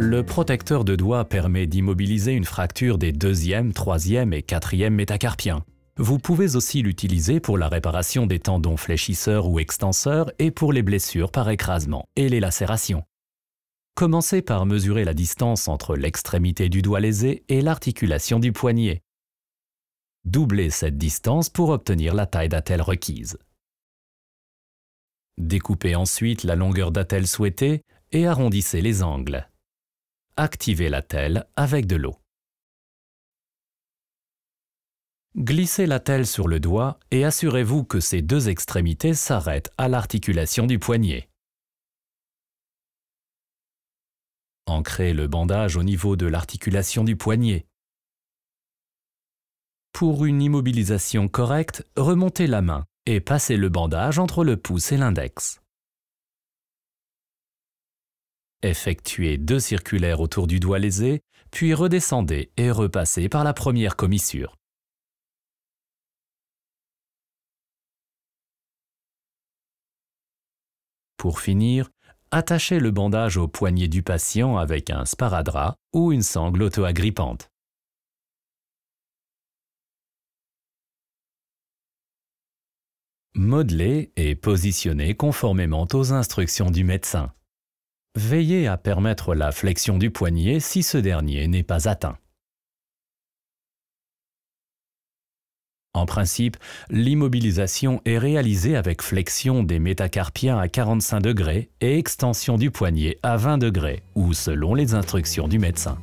Le protecteur de doigt permet d'immobiliser une fracture des 2e, 3e et 4e métacarpiens. Vous pouvez aussi l'utiliser pour la réparation des tendons fléchisseurs ou extenseurs et pour les blessures par écrasement et les lacérations. Commencez par mesurer la distance entre l'extrémité du doigt lésé et l'articulation du poignet. Doublez cette distance pour obtenir la taille d'attelle requise. Découpez ensuite la longueur d'attelle souhaitée et arrondissez les angles. Activez la telle avec de l'eau. Glissez la telle sur le doigt et assurez-vous que ses deux extrémités s'arrêtent à l'articulation du poignet. Ancrez le bandage au niveau de l'articulation du poignet. Pour une immobilisation correcte, remontez la main et passez le bandage entre le pouce et l'index. Effectuez deux circulaires autour du doigt lésé, puis redescendez et repassez par la première commissure. Pour finir, attachez le bandage au poignet du patient avec un sparadrap ou une sangle auto-agrippante. Modelez et positionnez conformément aux instructions du médecin. Veillez à permettre la flexion du poignet si ce dernier n'est pas atteint. En principe, l'immobilisation est réalisée avec flexion des métacarpiens à 45 degrés et extension du poignet à 20 degrés, ou selon les instructions du médecin.